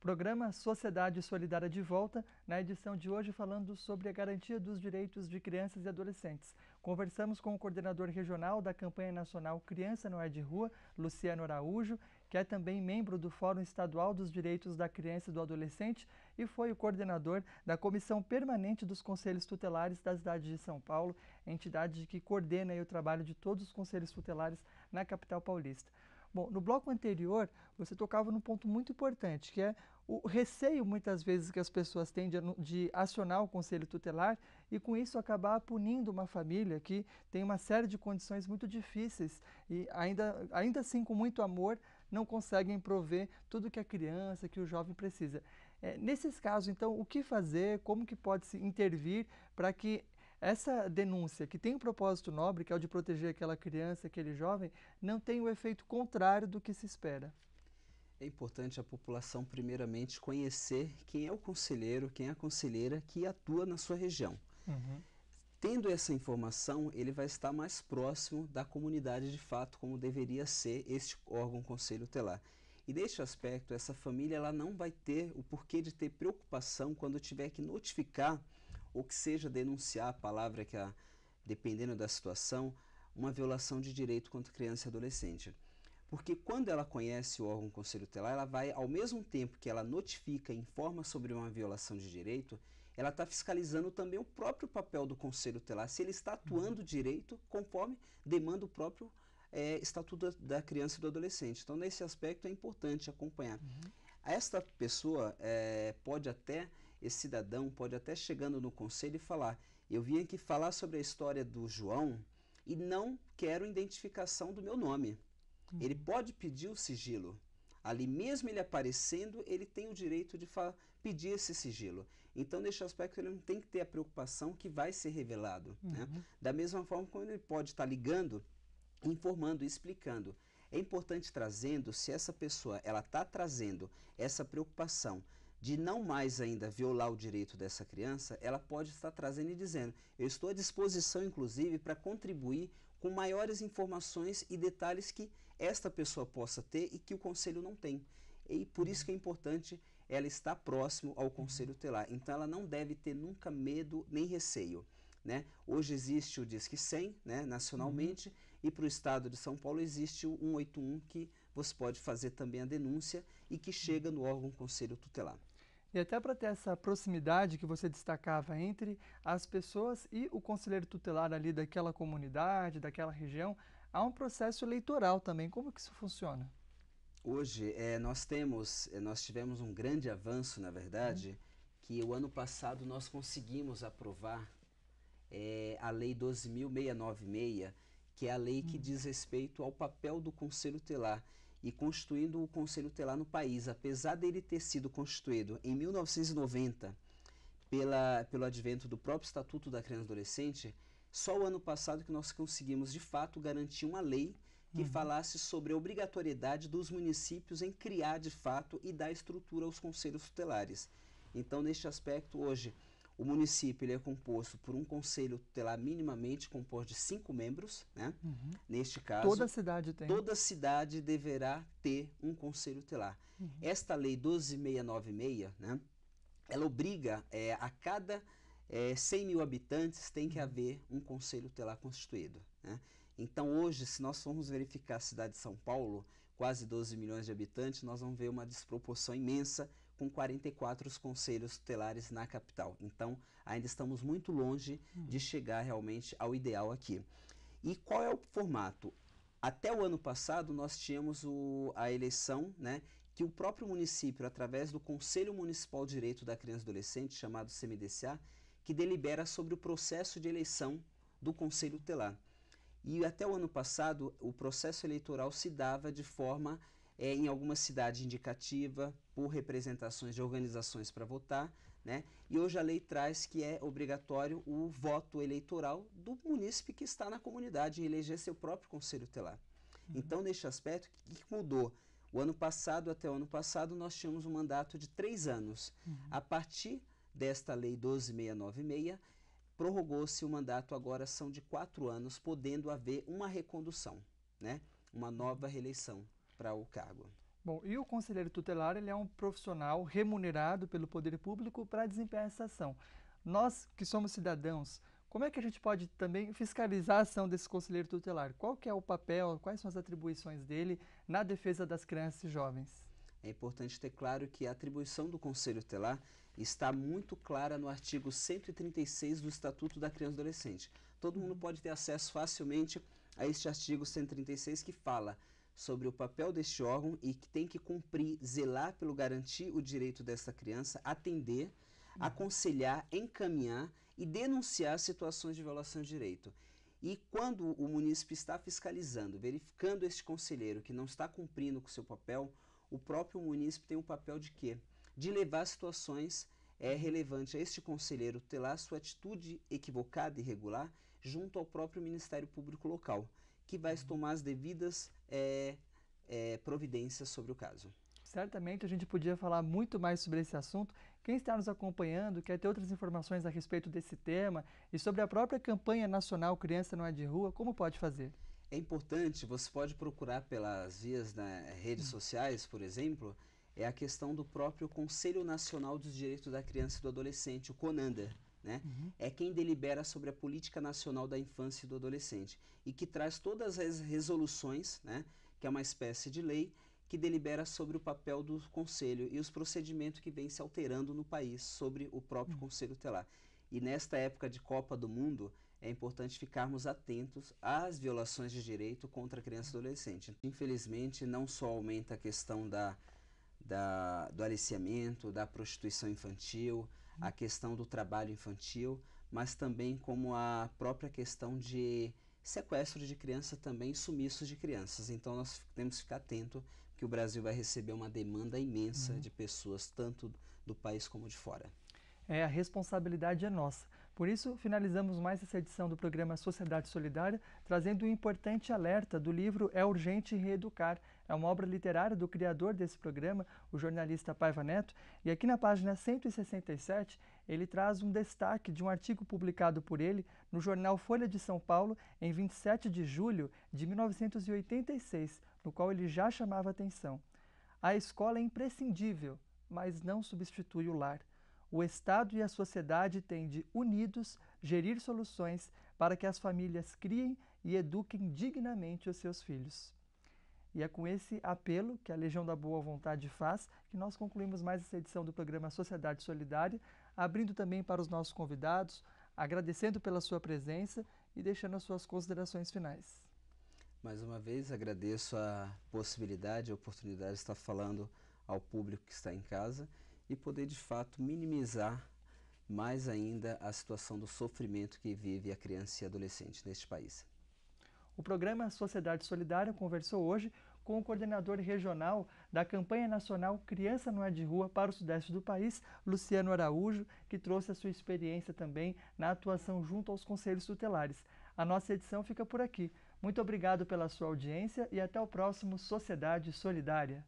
Programa Sociedade Solidária de Volta, na edição de hoje falando sobre a garantia dos direitos de crianças e adolescentes. Conversamos com o coordenador regional da campanha nacional Criança Não É de Rua, Luciano Araújo, que é também membro do Fórum Estadual dos Direitos da Criança e do Adolescente e foi o coordenador da Comissão Permanente dos Conselhos Tutelares da cidade de São Paulo, entidade que coordena o trabalho de todos os conselhos tutelares na capital paulista. Bom, no bloco anterior, você tocava num ponto muito importante, que é o receio, muitas vezes, que as pessoas têm de, de acionar o conselho tutelar e, com isso, acabar punindo uma família que tem uma série de condições muito difíceis e, ainda, ainda assim, com muito amor, não conseguem prover tudo que a criança, que o jovem precisa. É, nesses casos, então, o que fazer, como que pode se intervir para que essa denúncia que tem um propósito nobre, que é o de proteger aquela criança, aquele jovem, não tem o efeito contrário do que se espera. É importante a população, primeiramente, conhecer quem é o conselheiro, quem é a conselheira que atua na sua região. Uhum. Tendo essa informação, ele vai estar mais próximo da comunidade de fato, como deveria ser este órgão conselho telar. E neste aspecto, essa família ela não vai ter o porquê de ter preocupação quando tiver que notificar ou que seja denunciar a palavra que a, dependendo da situação, uma violação de direito contra criança e adolescente. Porque quando ela conhece o órgão conselho tutelar, ela vai, ao mesmo tempo que ela notifica e informa sobre uma violação de direito, ela está fiscalizando também o próprio papel do conselho tutelar, se ele está atuando uhum. direito conforme demanda o próprio é, estatuto da, da, criança e do adolescente. Então, nesse aspecto, é importante acompanhar. Uhum. Esta pessoa é, pode até esse cidadão pode até chegando no conselho e falar: Eu vim aqui falar sobre a história do João e não quero identificação do meu nome. Uhum. Ele pode pedir o sigilo. Ali mesmo ele aparecendo, ele tem o direito de pedir esse sigilo. Então, nesse aspecto, ele não tem que ter a preocupação que vai ser revelado. Né? Uhum. Né? Da mesma forma como ele pode estar tá ligando, informando, explicando. É importante trazendo se essa pessoa ela está trazendo essa preocupação de não mais ainda violar o direito dessa criança, ela pode estar trazendo e dizendo, eu estou à disposição, inclusive, para contribuir com maiores informações e detalhes que esta pessoa possa ter e que o conselho não tem. E por isso que é importante ela estar próximo ao conselho tutelar. Então ela não deve ter nunca medo nem receio. Né? Hoje existe o Disque 100, né, nacionalmente, uhum. e para o estado de São Paulo existe o 181, que você pode fazer também a denúncia e que chega no órgão conselho tutelar. E até para ter essa proximidade que você destacava entre as pessoas e o conselheiro tutelar ali daquela comunidade, daquela região, há um processo eleitoral também. Como que isso funciona? Hoje é, nós temos, é, nós tivemos um grande avanço, na verdade, uhum. que o ano passado nós conseguimos aprovar é, a Lei 12.696, que é a lei uhum. que hum. diz respeito ao papel do Conselho Tutelar e constituindo o Conselho Tutelar no país, apesar dele ter sido constituído em 1990 pela, pelo advento do próprio Estatuto da Criança e Adolescente, só o ano passado que nós conseguimos de fato garantir uma lei que uhum. falasse sobre a obrigatoriedade dos municípios em criar de fato e dar estrutura aos conselhos tutelares. Então, neste aspecto, hoje, o município ele é composto por um conselho tutelar minimamente composto de cinco membros, né? Uhum. Neste caso, toda cidade tem. Toda cidade deverá ter um conselho tutelar. Uhum. Esta lei 12696, né? Ela obriga é, a cada é, 100 mil habitantes tem que uhum. haver um conselho tutelar constituído, né? Então hoje, se nós formos verificar a cidade de São Paulo, quase 12 milhões de habitantes, nós vamos ver uma desproporção imensa com 44 conselhos tutelares na capital. Então, ainda estamos muito longe hum. de chegar realmente ao ideal aqui. E qual é o formato? Até o ano passado, nós tínhamos o, a eleição, né, que o próprio município, através do Conselho Municipal de Direito da Criança e Adolescente, chamado CMDCA, que delibera sobre o processo de eleição do Conselho Tutelar. E até o ano passado, o processo eleitoral se dava de forma, é, em alguma cidade indicativa, por representações de organizações para votar, né? E hoje a lei traz que é obrigatório o voto eleitoral do munícipe que está na comunidade e eleger seu próprio conselho telar. Uhum. Então, neste aspecto, o que mudou? O ano passado até o ano passado nós tínhamos um mandato de três anos. Uhum. A partir desta lei 12696, prorrogou-se o mandato, agora são de quatro anos, podendo haver uma recondução, né? uma nova reeleição para o cargo. Bom, e o conselheiro tutelar ele é um profissional remunerado pelo poder público para desempenhar essa ação. Nós que somos cidadãos, como é que a gente pode também fiscalizar a ação desse conselheiro tutelar? Qual que é o papel, quais são as atribuições dele na defesa das crianças e jovens? É importante ter claro que a atribuição do Conselho Tutelar está muito clara no artigo 136 do Estatuto da Criança e Adolescente. Todo mundo uhum. pode ter acesso facilmente a este artigo 136 que fala sobre o papel deste órgão e que tem que cumprir, zelar pelo garantir o direito dessa criança, atender, uhum. aconselhar, encaminhar e denunciar situações de violação de direito. E quando o munícipe está fiscalizando, verificando este conselheiro que não está cumprindo com seu papel, o próprio munícipe tem o um papel de quê? De levar situações é eh, relevante a este conselheiro ter lá sua atitude equivocada e irregular junto ao próprio Ministério Público local que vai tomar as devidas é, é, providências sobre o caso. Certamente a gente podia falar muito mais sobre esse assunto. Quem está nos acompanhando quer ter outras informações a respeito desse tema e sobre a própria campanha nacional Criança Não É de Rua, como pode fazer? É importante, você pode procurar pelas vias nas né, redes hum. sociais, por exemplo, é a questão do próprio Conselho Nacional dos Direitos da Criança e do Adolescente, o CONANDA né? Uhum. É quem delibera sobre a política nacional da infância e do adolescente e que traz todas as resoluções, né? Que é uma espécie de lei que delibera sobre o papel do conselho e os procedimentos que vêm se alterando no país sobre o próprio uhum. conselho tutelar. E nesta época de Copa do Mundo, é importante ficarmos atentos às violações de direito contra a criança e adolescente. Infelizmente, não só aumenta a questão da, da do aliciamento, da prostituição infantil, a questão do trabalho infantil, mas também como a própria questão de sequestro de criança também sumiços de crianças. Então nós temos que ficar atento que o Brasil vai receber uma demanda imensa uhum. de pessoas, tanto do país como de fora. É, a responsabilidade é nossa. Por isso, finalizamos mais essa edição do programa Sociedade Solidária, trazendo um importante alerta do livro É Urgente Reeducar, é uma obra literária do criador desse programa, o jornalista Paiva Neto, e aqui na página 167 ele traz um destaque de um artigo publicado por ele no jornal Folha de São Paulo em 27 de julho de 1986, no qual ele já chamava atenção. A escola é imprescindível, mas não substitui o lar. O Estado e a sociedade têm de, unidos, gerir soluções para que as famílias criem e eduquem dignamente os seus filhos. E é com esse apelo que a Legião da Boa Vontade faz que nós concluímos mais essa edição do programa Sociedade Solidária, abrindo também para os nossos convidados, agradecendo pela sua presença e deixando as suas considerações finais. Mais uma vez agradeço a possibilidade, a oportunidade de estar falando ao público que está em casa e poder de fato minimizar mais ainda a situação do sofrimento que vive a criança e adolescente neste país. O programa Sociedade Solidária conversou hoje com o coordenador regional da campanha nacional Criança Não é de Rua para o Sudeste do país, Luciano Araújo, que trouxe a sua experiência também na atuação junto aos conselhos tutelares. A nossa edição fica por aqui. Muito obrigado pela sua audiência e até o próximo Sociedade Solidária.